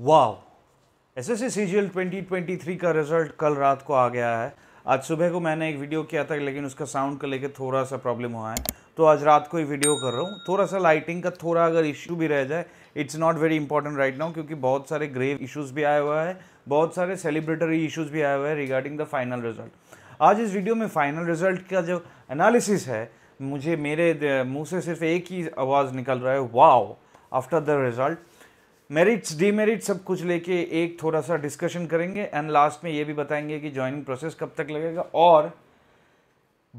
वाह S S C G L twenty twenty three का result कल रात को आ गया है आज सुबह को मैंने एक वीडियो किया था लेकिन उसका साउंड को लेकर थोड़ा सा प्रॉब्लम हुआ है तो आज रात को ही वीडियो कर रहा हूँ थोड़ा सा लाइटिंग का थोड़ा अगर इश्यू भी रह जाए it's not very important right now क्योंकि बहुत सारे ग्रेव इशूज़ भी आया हुआ है बहुत सारे सेलिब्रेटरी इशूज़ भी आए हुए हैं रिगार्डिंग द फाइनल रिजल्ट आज इस वीडियो में फाइनल रिजल्ट का जो एनालिसिस है मुझे मेरे मुँह से सिर्फ एक ही आवाज़ निकल रहा है wow after the result merits demerit सब कुछ लेके एक थोड़ा सा डिस्कशन करेंगे एंड लास्ट में ये भी बताएंगे कि ज्वाइनिंग प्रोसेस कब तक लगेगा और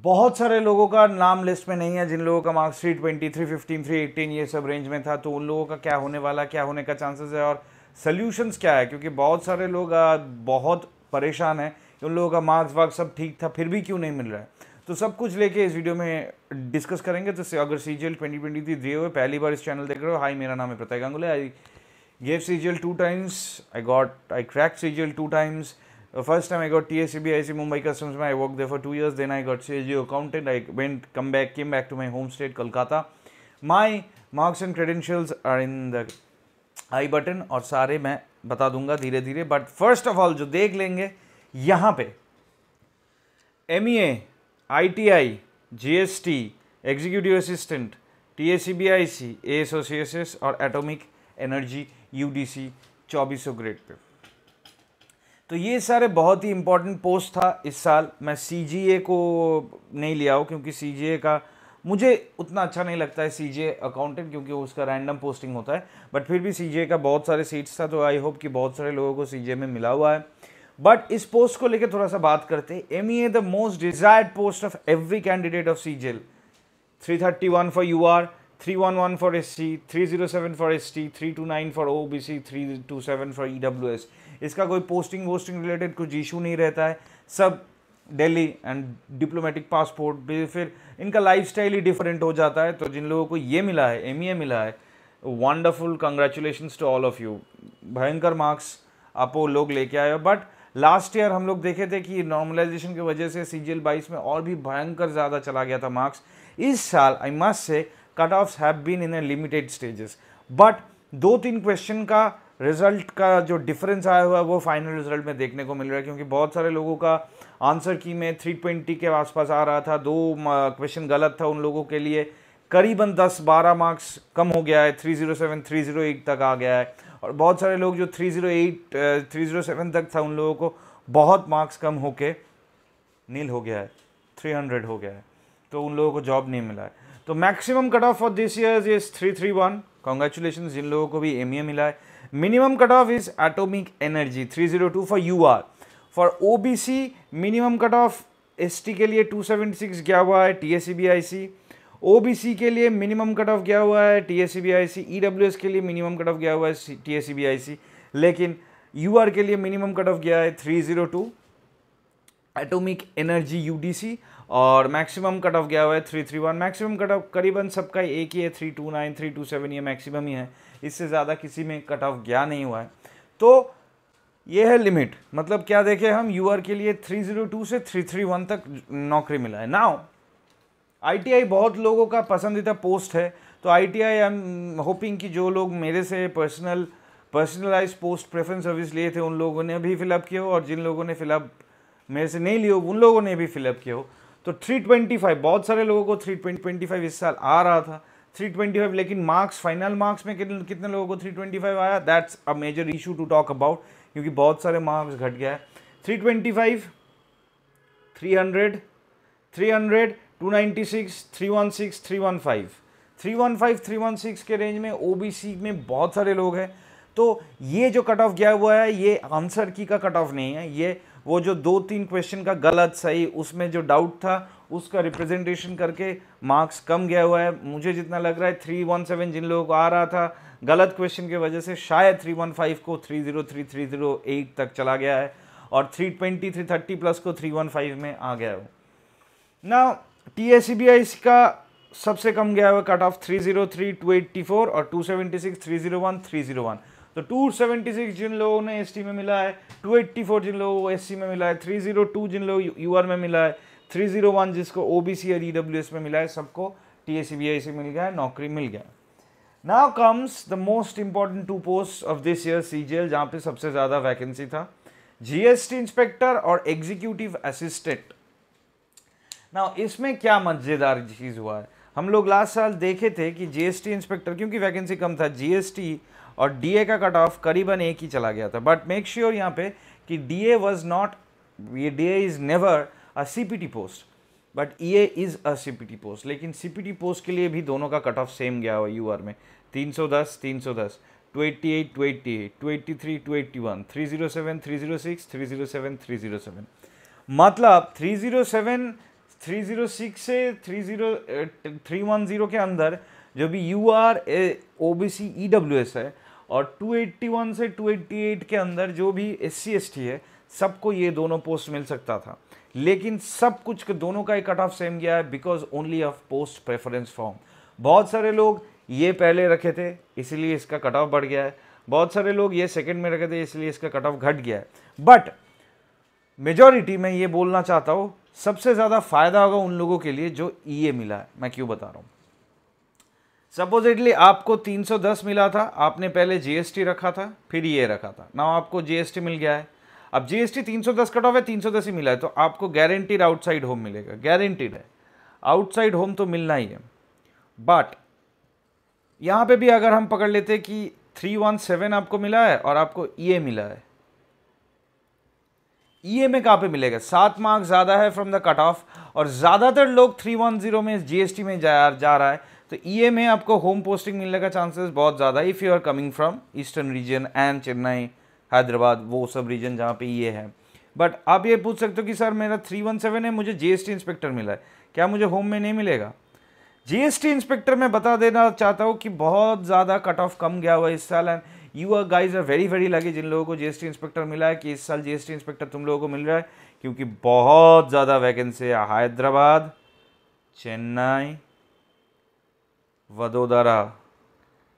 बहुत सारे लोगों का नाम लिस्ट में नहीं है जिन लोगों का marks three twenty three fifteen three eighteen ये सब रेंज में था तो उन लोगों का क्या होने वाला क्या होने का चांसेस है और सल्यूशंस क्या है क्योंकि बहुत सारे लोग बहुत परेशान हैं कि उन लोगों का मार्क्स वार्क्स सब ठीक था फिर भी क्यों नहीं मिल रहा है तो सब कुछ लेके इस वीडियो में डिस्कस करेंगे तो अगर C G L twenty twenty three दिए हुए पहली बार इस चैनल देख रहे हो हाई मेरा नाम है Pratyek Ganguly I gave CGL two times, I got, I cracked CGL two times. The first time I got TSCB, IC Mumbai Customs, I worked there for two years, then I got CGL accountant, I went, come back, came back to my home state, Kolkata. My marks and credentials are in the I button और सारे मैं बता दूंगा धीरे धीरे but first of all जो देख लेंगे यहाँ पे M E I T I G S T executive assistant T S C B I C S और atomic energy U D C चौबीसों ग्रेड पे तो ये सारे बहुत ही इम्पोर्टेंट पोस्ट था इस साल मैं सी जी ए को नहीं लिया हूँ क्योंकि सी जी ए का मुझे उतना अच्छा नहीं लगता है सी जी ए अकाउंटेंट क्योंकि उसका रैंडम पोस्टिंग होता है बट फिर भी सी जी ए का बहुत सारे सीट्स था तो आई होप कि बहुत सारे लोगों को सी जी ए में मिला हुआ है बट इस पोस्ट को लेकर थोड़ा सा बात करते हैं M E A the most desired post of every candidate of C G L three thirty one for U R 311 for SC, 307 for ST, 329 for OBC, 327 for EWS. इसका कोई पोस्टिंग वोस्टिंग रिलेटेड कुछ इशू नहीं रहता है सब Delhi and diplomatic passport फिर इनका स्टाइल ही डिफरेंट हो जाता है तो जिन लोगों को ये मिला है एम e मिला है wonderful congratulation to all of you भयंकर मार्क्स आप वो लोग लेके आए हो बट लास्ट ईयर हम लोग देखे थे कि नॉर्मलाइजेशन की वजह से सी जी में और भी भयंकर ज़्यादा चला गया था मार्क्स इस साल I must say cut offs have been in a limited stages but दो तीन क्वेश्चन का रिजल्ट का जो डिफरेंस आया हुआ है वो फाइनल रिजल्ट में देखने को मिल रहा है क्योंकि बहुत सारे लोगों का आंसर की में ट्वेंटी के आसपास आ रहा था दो क्वेश्चन गलत था उन लोगों के लिए करीबन दस बारह मार्क्स कम हो गया है three three zero seven zero eight तक आ गया है और बहुत सारे लोग जो three three zero eight zero seven तक था उन लोगों को बहुत मार्क्स कम होके नील हो गया है थ्री हंड्रेड हो गया है तो उन लोगों को जॉब नहीं मिला है तो maximum cut off for this year is three three one congratulation जिन लोगों को भी एम e मिला है minimum cut off is atomic energy three zero two for U R for O B C minimum cut off S T के लिए two seventy six गया हुआ है T S C B I C O B C के लिए minimum cut off गया हुआ है T S C B I C E W S के लिए मिनिमम कट ऑफ गया हुआ है T S C B I C लेकिन यू आर के लिए मिनिमम कट ऑफ गया है three zero two atomic energy U D C और मैक्सिमम कट ऑफ गया हुआ है three three one maximum cut off करीबन सबका एक ही है three two nine three two seven ये मैक्सिमम ही है इससे ज़्यादा किसी में कट ऑफ गया नहीं हुआ है तो ये है लिमिट मतलब क्या देखें हम यू के लिए थ्री जीरो टू से थ्री थ्री वन तक नौकरी मिला है नाउ आईटीआई बहुत लोगों का पसंदीदा पोस्ट है तो आईटीआई आई एम होपिंग कि जो लोग मेरे से personal personalize post preference service लिए थे उन लोगों ने भी फिलअप किया हो और जिन लोगों ने फिलअप मेरे से नहीं लिए हो उन लोगों ने भी फिलअप किया हो तो 325 बहुत सारे लोगों को 325 इस साल आ रहा था 325 लेकिन मार्क्स फाइनल मार्क्स में कितने कितने लोगों को 325 आया that's a major issue to talk about क्योंकि बहुत सारे मार्क्स घट गया है 325 300 300 296 316 थ्री वन 316 के रेंज में ओबीसी में बहुत सारे लोग हैं तो ये जो कट ऑफ गया हुआ है ये आंसर की का कट ऑफ नहीं है ये वो जो दो तीन क्वेश्चन का गलत सही उसमें जो डाउट था उसका रिप्रेजेंटेशन करके मार्क्स कम गया हुआ है मुझे जितना लग रहा है थ्री वन सेवन जिन लोगों को आ रहा था गलत क्वेश्चन की वजह से शायद थ्री वन फाइव को three zero three three zero eight तक चला गया है और three twenty three thirty plus को थ्री वन फाइव में आ गया हो ना T S C B I इसका सबसे कम गया हुआ cut off three zero three two eighty four और two seventy six three zero one three zero one तो 276 जिन लोगों ने एस में मिला है 284 जिन लोगों को एस में मिला है 302 जिन लोग यू में मिला है 301 जिसको ओबीसी और ईडब्ल्यूएस में मिला है सबको टीएसीबीआई से मिल गया है नौकरी मिल गया now comes the most important two post of this year C G L जहाँ पे सबसे ज़्यादा वैकेंसी था जीएसटी इंस्पेक्टर और एग्जीक्यूटिव असिस्टेंट ना इसमें क्या मज़ेदार चीज़ हुआ है हम लोग लास्ट साल देखे थे कि जीएसटी इंस्पेक्टर क्योंकि वैकेंसी कम था जीएसटी और डी ए का कट ऑफ करीबन एक ही चला गया था बट मेक श्योर यहाँ पे कि डी ए वॉज नॉट ये D A is never a C P T post but E A is a C P T post लेकिन सी पी टी पोस्ट के लिए भी दोनों का कट ऑफ सेम गया हुआ यू आर में तीन तीन सौ सौ दस दस two eighty eight two eighty eight two eighty three two eighty one three zero seven three zero six three zero seven three zero seven मतलब three zero seven three zero six से three zero three one zero के अंदर जो भी U R A O B C E W S है और 281 से 288 के अंदर जो भी एस सी है सबको ये दोनों पोस्ट मिल सकता था लेकिन सब कुछ दोनों का ही कट ऑफ सेम गया है because only of post preference form बहुत सारे लोग ये पहले रखे थे इसलिए इसका कट ऑफ बढ़ गया है बहुत सारे लोग ये सेकंड में रखे थे इसलिए इसका कट ऑफ घट गया है बट मेजॉरिटी मैं ये बोलना चाहता हूँ सबसे ज़्यादा फ़ायदा होगा उन लोगों के लिए जो ई e मिला है मैं क्यों बता रहा हूँ सपोजिटली आपको 310 मिला था आपने पहले जीएसटी रखा था फिर ये रखा था ना आपको जीएसटी मिल गया है अब जीएसटी 310 कट ऑफ है 310 ही मिला है तो आपको गारंटीड आउटसाइड होम मिलेगा गारंटीड है आउटसाइड होम तो मिलना ही है बट यहाँ पे भी अगर हम पकड़ लेते कि 317 आपको मिला है और आपको ई e मिला है ई e में कहाँ पे मिलेगा सात मार्क्स ज़्यादा है फ्रॉम द कट ऑफ और ज़्यादातर लोग 310 में जीएसटी में जा जा रहा है तो ई e में आपको होम पोस्टिंग मिलने का चांसेस बहुत ज़्यादा है if you are coming from eastern region and Chennai Hyderabad वो सब रीजन जहाँ पे ये है बट आप ये पूछ सकते हो कि सर मेरा थ्री वन सेवन है मुझे जीएसटी इंस्पेक्टर मिला है क्या मुझे होम में नहीं मिलेगा जीएसटी इंस्पेक्टर मैं बता देना चाहता हूँ कि बहुत ज़्यादा कट ऑफ कम गया हुआ है इस साल and you are guys are very very लगे जिन लोगों को जीएसटी इंस्पेक्टर मिला है कि इस साल जीएसटी इंस्पेक्टर तुम लोगों को मिल रहा है क्योंकि बहुत ज़्यादा वैकेंसी है हैदराबाद चेन्नई वडोदरा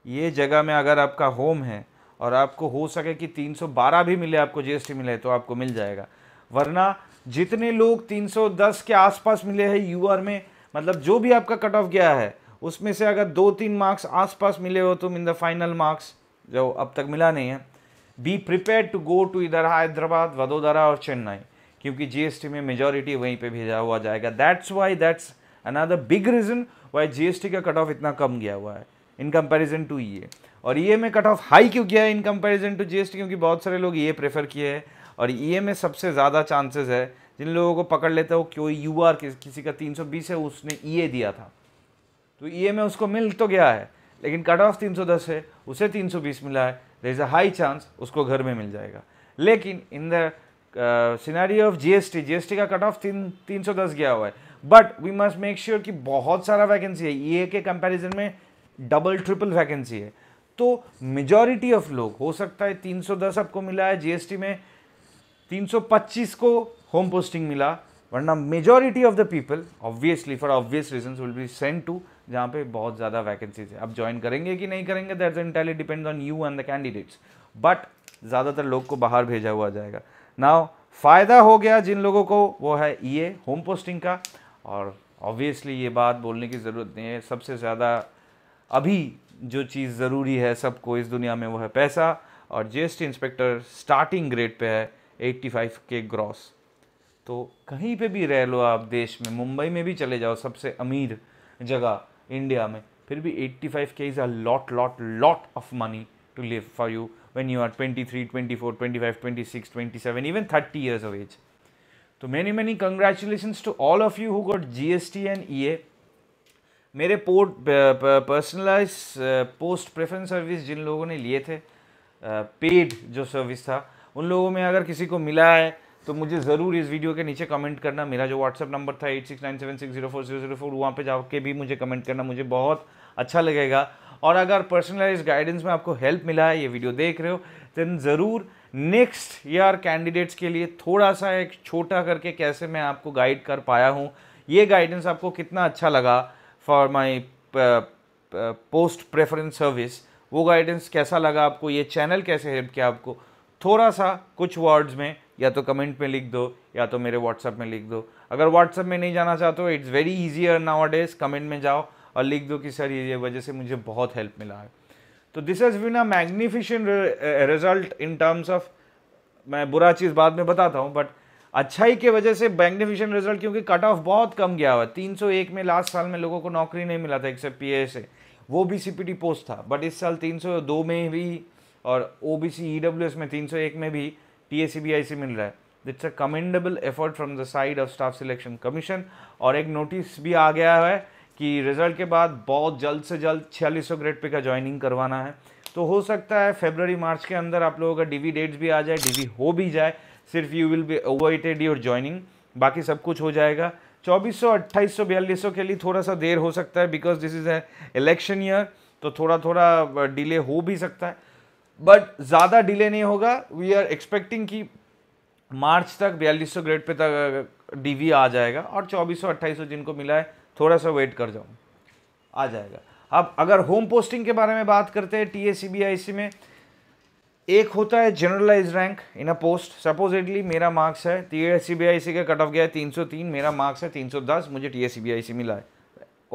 ये जगह में अगर आपका होम है और आपको हो सके कि 312 भी मिले आपको जीएसटी मिले तो आपको मिल जाएगा वरना जितने लोग 310 के आसपास मिले हैं यूआर में मतलब जो भी आपका कट ऑफ गया है उसमें से अगर दो तीन मार्क्स आसपास मिले हो तो इन द फाइनल मार्क्स जो अब तक मिला नहीं है be prepare to go to इधर हैदराबाद वडोदरा और चेन्नई क्योंकि जीएसटी में मेजॉरिटी वहीं पे भेजा हुआ जाएगा that's why that's another big reason why GST का कट ऑफ इतना कम गया हुआ है इन कंपैरिजन टू ए और ई e में कट ऑफ हाई क्यों किया है इन कंपैरिजन टू जीएसटी क्योंकि बहुत सारे लोग ये e प्रेफर किए हैं और ई e में सबसे ज़्यादा चांसेस है जिन लोगों को पकड़ लेते हो कोई यू आर किसी का 320 है उसने ई दिया था तो ई में उसको मिल तो गया है लेकिन कट ऑफ 310 है उसे 320 मिला है there is a high chance उसको घर में मिल जाएगा लेकिन in the scenario of GST GST का कट ऑफ तीन तीन सौ दस गया हुआ है but we must make sure कि बहुत सारा वैकेंसी है ये e के कंपैरिजन में डबल ट्रिपल वैकेंसी है तो मेजॉरिटी ऑफ लोग हो सकता है 310 आपको मिला है जीएसटी में 325 को होम पोस्टिंग मिला वरना majority of the people obviously for obvious reason will be send to जहाँ पे बहुत ज़्यादा वैकेंसीज है अब ज्वाइन करेंगे कि नहीं करेंगे that entirely depends on you and the candidates but ज़्यादातर लोग को बाहर भेजा हुआ जाएगा नाउ फ़ायदा हो गया जिन लोगों को वो है ई होम पोस्टिंग का और ऑब्वियसली ये बात बोलने की ज़रूरत नहीं है सबसे ज़्यादा अभी जो चीज़ ज़रूरी है सबको इस दुनिया में वो है पैसा और जी इंस्पेक्टर स्टार्टिंग ग्रेड पे है 85 के ग्रॉस तो कहीं पे भी रह लो आप देश में मुंबई में भी चले जाओ सबसे अमीर जगह इंडिया में फिर भी 85 K is a lot lot lot of money to live for you twenty four twenty 23, 24, 25, 26, 27, even 30 years of age तो many many congratulation to all of you who got T and E A मेरे port personalize post preference service जिन लोगों ने लिए थे paid uh, जो service था उन लोगों में अगर किसी को मिला है तो मुझे ज़रूर इस वीडियो के नीचे कमेंट करना मेरा जो व्हाट्सअप नंबर था eight six nine seven six zero four zero zero four वहाँ पर जाके भी मुझे कमेंट करना मुझे बहुत अच्छा लगेगा और अगर पर्सनलाइज गाइडेंस में आपको हेल्प मिला है ये वीडियो देख रहे हो देन ज़रूर नेक्स्ट ईयर कैंडिडेट्स के लिए थोड़ा सा एक छोटा करके कैसे मैं आपको गाइड कर पाया हूँ ये गाइडेंस आपको कितना अच्छा लगा for my post preference service वो गाइडेंस कैसा लगा आपको ये चैनल कैसे हेल्प किया आपको थोड़ा सा कुछ वर्ड्स में या तो कमेंट में लिख दो या तो मेरे व्हाट्सएप में लिख दो अगर व्हाट्सएप में नहीं जाना चाहते हो it's very easier nowadays comment में जाओ और लिख दो कि सर ये वजह से मुझे बहुत हेल्प मिला है तो this has been a magnificent result in terms of मैं बुरा चीज़ बाद में बताता हूँ बट अच्छाई के वजह से मैग्निफिशन रिजल्ट क्योंकि कट ऑफ बहुत कम गया हुआ तीन सौ एक में लास्ट साल में लोगों को नौकरी नहीं मिला था एक्सेप्ट पी से वो भी सी पी टी पोस्ट था बट इस साल तीन सौ दो में भी और O B C E W S में तीन सौ एक में भी P S C B I C मिल रहा है it's a commendable effort from the side of staff selection commission और एक नोटिस भी आ गया है कि रिज़ल्ट के बाद बहुत जल्द से जल्द छियालीस ग्रेड पे का ज्वाइनिंग करवाना है तो हो सकता है फेबररी मार्च के अंदर आप लोगों का डीवी डेट्स भी आ जाए डीवी हो भी जाए सिर्फ you will be awaited your joining बाकी सब कुछ हो जाएगा 2400 2800 बयालीस के लिए थोड़ा सा देर हो सकता है because this is a election year तो थोड़ा थोड़ा डिले हो भी सकता है बट ज़्यादा डिले नहीं होगा वी आर एक्सपेक्टिंग कि मार्च तक बयालीस ग्रेड पे तक डीवी आ जाएगा और 2400 2800 जिनको मिला है थोड़ा सा वेट कर जाऊँ आ जाएगा अब अगर होम पोस्टिंग के बारे में बात करते हैं T A C B I C में एक होता है generalize rank in a post supposedly मेरा मार्क्स है T A C B I C का कट ऑफ गया है 303 मेरा मार्क्स है 310 मुझे T A C B I सी मिला है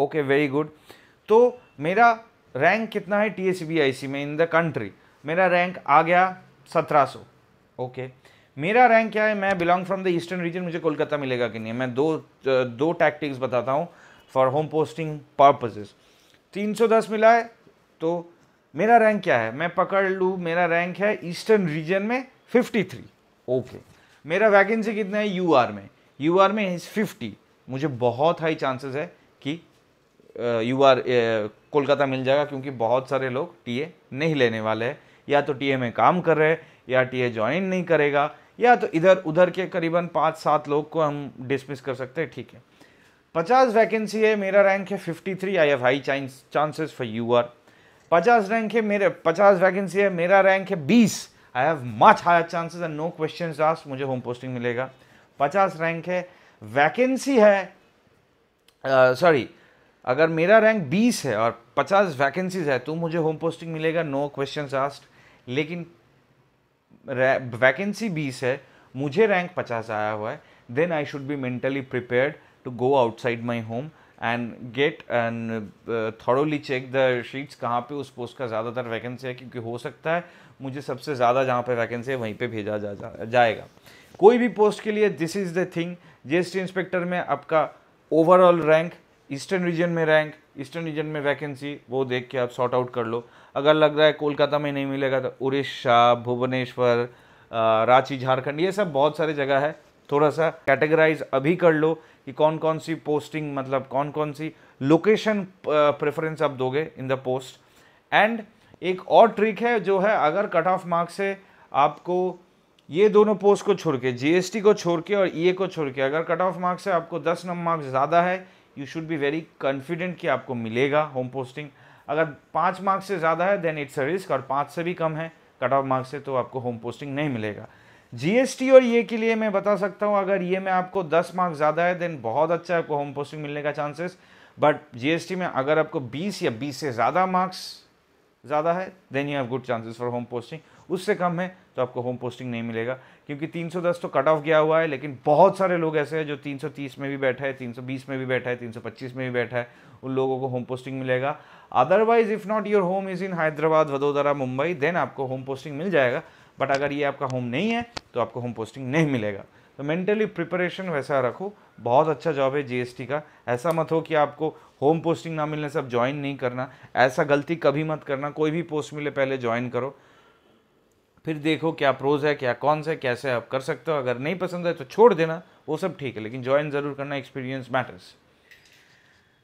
ओके वेरी गुड तो मेरा रैंक कितना है T A C B I C में इन द कंट्री मेरा रैंक आ गया 1700 ओके मेरा रैंक क्या है मैं belong from the eastern region मुझे कोलकाता मिलेगा कि नहीं मैं दो दो टैक्टिक्स बताता हूँ फॉर होम पोस्टिंग पर्पजेज तीन सौ दस मिला है तो मेरा रैंक क्या है मैं पकड़ लूँ मेरा रैंक है ईस्टर्न रीजन में फिफ्टी थ्री ओके मेरा वैकेंसी कितना है यू आर में यू आर में इज फिफ्टी मुझे बहुत हाई चांसेस है कि यू आर कोलकाता मिल जाएगा क्योंकि बहुत सारे लोग टी ए नहीं लेने वाले हैं या तो टी ए में काम कर रहे हैं या टी ए ज्वाइन नहीं करेगा या तो इधर उधर के करीबन पाँच सात लोग को हम डिसमिस कर सकते हैं ठीक है पचास वैकेंसी है मेरा रैंक है fifty three I F high chances for U R पचास रैंक है मेरे पचास वैकेंसी है मेरा रैंक है बीस I have much higher chances and no question asked मुझे होम पोस्टिंग मिलेगा पचास रैंक है वैकेंसी है सॉरी uh, अगर मेरा रैंक बीस है और पचास वैकेंसीज है तो मुझे होम पोस्टिंग मिलेगा नो क्वेश्चन आस्ट लेकिन वैकेंसी बीस है मुझे रैंक पचास आया हुआ है then I should be mentally prepared to go outside my home and get and thoroughly check the sheets कहाँ पे उस पोस्ट का ज़्यादातर वैकेंसी है क्योंकि हो सकता है मुझे सबसे ज़्यादा जहाँ पे वैकेंसी है वहीं पे भेजा जा, जा जाएगा कोई भी पोस्ट के लिए this is the thing T inspector में आपका ओवरऑल रैंक ईस्टर्न रीजन में रैंक ईस्टर्न रीजन में वैकेंसी वो देख के आप सॉर्ट आउट कर लो अगर लग रहा है कोलकाता में नहीं मिलेगा तो उड़ीसा भुवनेश्वर रांची झारखंड ये सब बहुत सारी जगह है थोड़ा सा कैटेगराइज अभी कर लो कि कौन कौन सी पोस्टिंग मतलब कौन कौन सी लोकेशन प्रेफरेंस आप दोगे इन द पोस्ट एंड एक और ट्रिक है जो है अगर कट ऑफ मार्क्स से आपको ये दोनों पोस्ट को छोड़ के जी को छोड़ के और ई e को छोड़ के अगर कट ऑफ मार्क्स है आपको दस नंबर मार्क्स ज़्यादा है you should be very confident कि आपको मिलेगा होम पोस्टिंग अगर पाँच मार्क्स से ज़्यादा है देन इट्स अ रिस्क और पाँच से भी कम है कट ऑफ मार्क्स से तो आपको होम पोस्टिंग नहीं मिलेगा जीएसटी और ये के लिए मैं बता सकता हूँ अगर ये में आपको 10 मार्क्स ज़्यादा है देन बहुत अच्छा है आपको होम पोस्टिंग मिलने का चांसेस बट जीएसटी में अगर आपको 20 या 20 से ज़्यादा मार्क्स ज़्यादा है then you have good chances for home posting उससे कम है तो आपको होम पोस्टिंग नहीं मिलेगा क्योंकि 310 तो कट ऑफ गया हुआ है लेकिन बहुत सारे लोग ऐसे हैं जो 330 में भी बैठा है 320 में भी बैठा है 325 में भी बैठा है उन लोगों को होम पोस्टिंग मिलेगा otherwise if not your home is in Hyderabad Vadodara Mumbai then आपको होम पोस्टिंग मिल जाएगा बट अगर ये आपका होम नहीं है तो आपको होम पोस्टिंग नहीं मिलेगा तो मेंटली प्रिपरेशन वैसा रखो बहुत अच्छा जॉब है जीएसटी का ऐसा मत हो कि आपको होम पोस्टिंग ना मिलने से आप ज्वाइन नहीं करना ऐसा गलती कभी मत करना कोई भी पोस्ट मिले पहले ज्वाइन करो फिर देखो क्या प्रोज है क्या कौन है कैसे आप कर सकते हो अगर नहीं पसंद है तो छोड़ देना वो सब ठीक है लेकिन ज्वाइन ज़रूर करना एक्सपीरियंस मैटर्स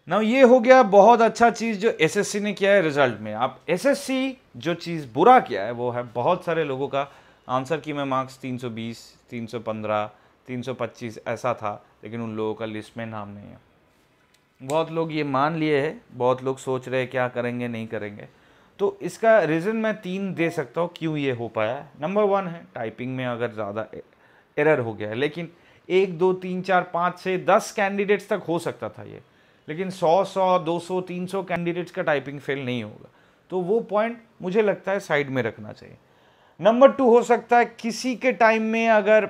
ना ये हो गया बहुत अच्छा चीज़ जो एसएससी ने किया है रिजल्ट में आप एसएससी जो चीज़ बुरा किया है वो है बहुत सारे लोगों का आंसर की मैं मार्क्स 320, 315, 325 ऐसा था लेकिन उन लोगों का लिस्ट में नाम नहीं है बहुत लोग ये मान लिए हैं बहुत लोग सोच रहे हैं क्या करेंगे नहीं करेंगे तो इसका रीज़न मैं तीन दे सकता हूँ क्यों ये हो पाया नंबर वन है टाइपिंग में अगर ज़्यादा एरर हो गया है लेकिन एक दो तीन चार पाँच से दस कैंडिडेट्स तक हो सकता था ये लेकिन सौ सौ दो सौ तीन सौ कैंडिडेट्स का टाइपिंग फेल नहीं होगा तो वो पॉइंट मुझे लगता है साइड में रखना चाहिए नंबर टू हो सकता है किसी के टाइम में अगर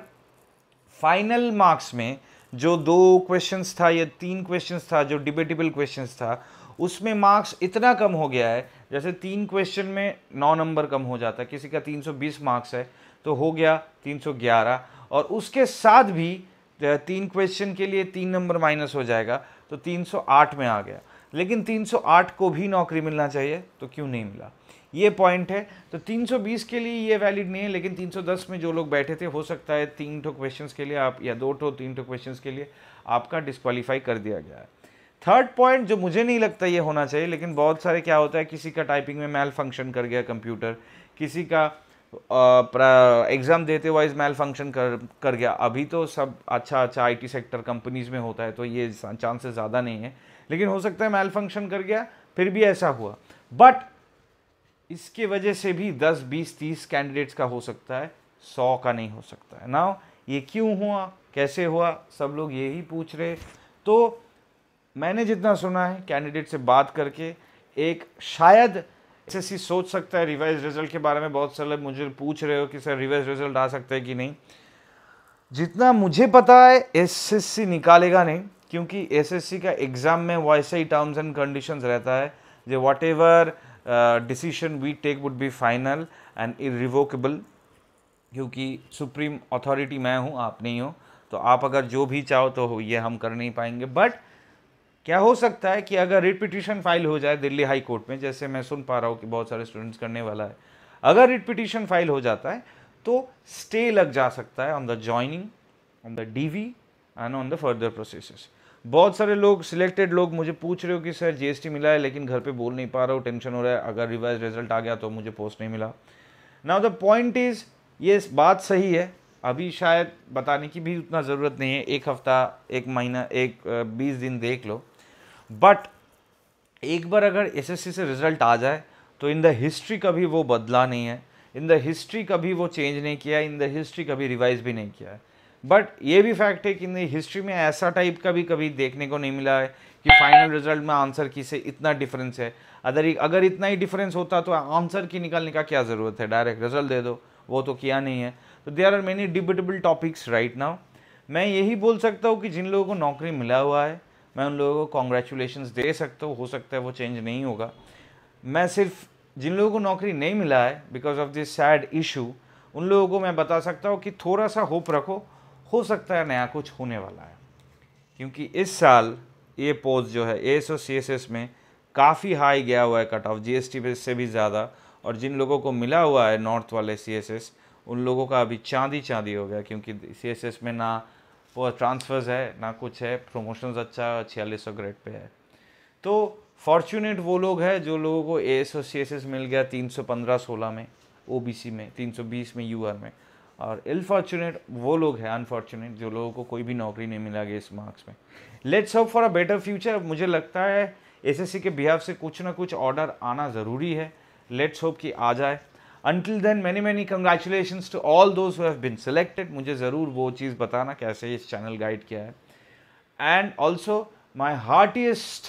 फाइनल मार्क्स में जो दो क्वेश्चंस था या तीन क्वेश्चंस था जो डिबेटेबल क्वेश्चंस था उसमें मार्क्स इतना कम हो गया है जैसे तीन क्वेश्चन में नौ नंबर कम हो जाता है किसी का 320 मार्क्स है तो हो गया 311 और उसके साथ भी तीन क्वेश्चन के लिए तीन नंबर माइनस हो जाएगा तो 308 में आ गया लेकिन 308 को भी नौकरी मिलना चाहिए तो क्यों नहीं मिला ये पॉइंट है तो 320 के लिए ये वैलिड नहीं है लेकिन 310 में जो लोग बैठे थे हो सकता है तीन ठो क्वेश्चंस के लिए आप या दो ठो तीन ठो क्वेश्चंस के लिए आपका डिस्क्वालीफाई कर दिया गया है थर्ड पॉइंट जो मुझे नहीं लगता ये होना चाहिए लेकिन बहुत सारे क्या होता है किसी का टाइपिंग में मेल फंक्शन कर गया कंप्यूटर किसी का एग्ज़ाम देते वाइज मेल फंक्शन कर कर गया अभी तो सब अच्छा अच्छा आईटी सेक्टर कंपनीज़ में होता है तो ये चांसेस ज़्यादा नहीं है लेकिन हो सकता है मेल फंक्शन कर गया फिर भी ऐसा हुआ बट इसके वजह से भी 10, 20, 30 कैंडिडेट्स का हो सकता है 100 का नहीं हो सकता है ना ये क्यों हुआ कैसे हुआ सब लोग यही पूछ रहे तो मैंने जितना सुना है कैंडिडेट से बात करके एक शायद एस सोच सकता है रिवाइज रिजल्ट के बारे में बहुत सारे मुझे पूछ रहे हो कि सर रिवाइज रिजल्ट आ सकता है कि नहीं जितना मुझे पता है एस निकालेगा नहीं क्योंकि एस का एग्ज़ाम में वैसे ही टर्म्स एंड कंडीशंस रहता है जो whatever decision we take would be final and irrevocable क्योंकि सुप्रीम अथॉरिटी मैं हूँ आप नहीं हो तो आप अगर जो भी चाहो तो हो ये हम कर नहीं पाएंगे बट क्या हो सकता है कि अगर रिट पिटिशन फाइल हो जाए दिल्ली हाई कोर्ट में जैसे मैं सुन पा रहा हूँ कि बहुत सारे स्टूडेंट्स करने वाला है अगर रिट पिटिशन फाइल हो जाता है तो स्टे लग जा सकता है on the joining on the DV and on the further processes बहुत सारे लोग सिलेक्टेड लोग मुझे पूछ रहे हो कि सर जीएसटी मिला है लेकिन घर पे बोल नहीं पा रहा हूँ टेंशन हो रहा है अगर रिवाइज रिजल्ट आ गया तो मुझे पोस्ट नहीं मिला नाउ द पॉइंट इज़ ये बात सही है अभी शायद बताने की भी उतना ज़रूरत नहीं है एक हफ़्ता एक महीना एक बीस दिन देख लो बट एक बार अगर एसएससी से रिज़ल्ट आ जाए तो इन द हिस्ट्री कभी वो बदला नहीं है इन द हिस्ट्री कभी वो चेंज नहीं किया इन द हिस्ट्री कभी रिवाइज भी नहीं किया है बट ये भी फैक्ट है कि नहीं हिस्ट्री में ऐसा टाइप का भी कभी देखने को नहीं मिला है कि फाइनल रिजल्ट में आंसर की से इतना डिफरेंस है अदर अगर इतना ही डिफरेंस होता तो आंसर की निकालने का क्या ज़रूरत है डायरेक्ट रिजल्ट दे दो वो तो किया नहीं है तो there are many debatable topics right now मैं यही बोल सकता हूँ कि जिन लोगों को नौकरी मिला हुआ है मैं उन लोगों को कॉन्ग्रेचुलेशन दे सकता हूँ हो सकता है वो चेंज नहीं होगा मैं सिर्फ जिन लोगों को नौकरी नहीं मिला है because of this sad issue उन लोगों को मैं बता सकता हूँ कि थोड़ा सा होप रखो हो सकता है नया कुछ होने वाला है क्योंकि इस साल ये पोस्ट जो है एस और एस में काफ़ी हाई गया हुआ है कट ऑफ जीएसटी से भी ज़्यादा और जिन लोगों को मिला हुआ है नॉर्थ वाले एस उन लोगों का अभी चांदी चांदी हो गया क्योंकि सी एस एस में ना वो ट्रांसफ़र्स है ना कुछ है प्रमोशंस अच्छा छियालीस सौ ग्रेड पे है तो फॉर्चुनेट वो लोग हैं जो लोगों को ए एस और सी एस एस मिल गया तीन सौ पंद्रह सोलह में ओ बी सी में तीन सौ बीस में यू आर में और इनफॉर्चुनेट वो लोग हैं अनफॉर्चुनेट जो लोगों को कोई भी नौकरी नहीं मिला गया इस मार्क्स में let's hope for a better future मुझे लगता है एस एस सी के बिहाफ से कुछ ना कुछ ऑर्डर आना ज़रूरी है लेट्स होप कि आ जाए until then many many congratulation to all those who have been selected मुझे ज़रूर वो चीज़ बताना कैसे इस चैनल गाइड किया है and also my heartiest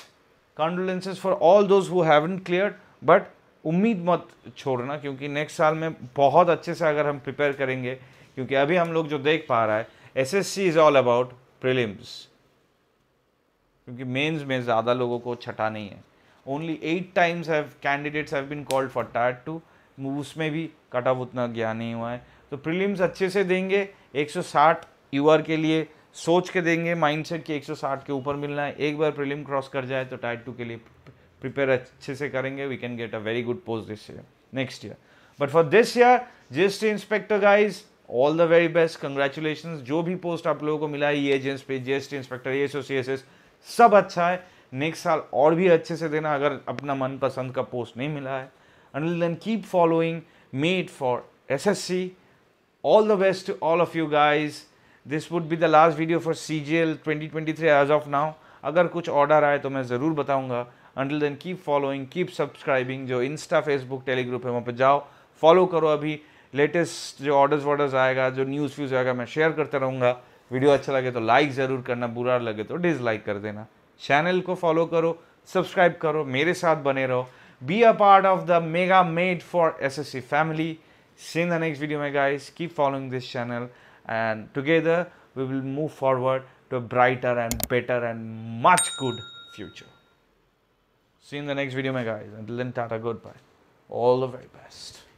condolences for all those who haven't clear but उम्मीद मत छोड़ना क्योंकि नेक्स्ट साल में बहुत अच्छे से अगर हम प्रिपेयर करेंगे क्योंकि अभी हम लोग जो देख पा रहा है S S C is all about prelims क्योंकि मेन्स में ज़्यादा लोगों को छटा नहीं है only at times have candidates have been called for tier two उसमें भी कट ऑफ उतना गया नहीं हुआ है तो प्रीलिम्स अच्छे से देंगे 160 यूआर के लिए सोच के देंगे माइंडसेट कि 160 के ऊपर मिलना है एक बार प्रीलिम क्रॉस कर जाए तो टाइट टू के लिए प्रिपेयर अच्छे से करेंगे we can get a very good post this year next year but for this year GST inspector guys all the very best congratulation जो भी पोस्ट आप लोगों को मिला है ये एजेंस पे जीएसटी इंस्पेक्टर ये एसोसिएस सब अच्छा है नेक्स्ट साल और भी अच्छे से देना अगर अपना मनपसंद का पोस्ट नहीं मिला है Until then, keep following Made for SSC. All the best to all of you guys. This would be the last video for cgl 2023 as twenty twenty three as of now अगर कुछ order आए तो मैं ज़रूर बताऊंगा until then keep following keep subscribing जो Insta Facebook टेलीग्रुप है वहाँ पर जाओ फॉलो करो अभी लेटेस्ट जो ऑर्डर्स वॉर्डर्स आएगा जो न्यूज़ व्यूज़ आएगा मैं शेयर करता रहूँगा वीडियो अच्छा लगे तो लाइक ज़रूर करना बुरा लगे तो डिसलाइक कर देना चैनल को फॉलो करो सब्सक्राइब करो मेरे साथ बने रहो be a part of the mega made for SSC family. See you in the next video, my guys. Keep following this channel and together we will move forward to a brighter and better and much good future. See you in the next video, my guys. Until then, Tata, goodbye. All the very best.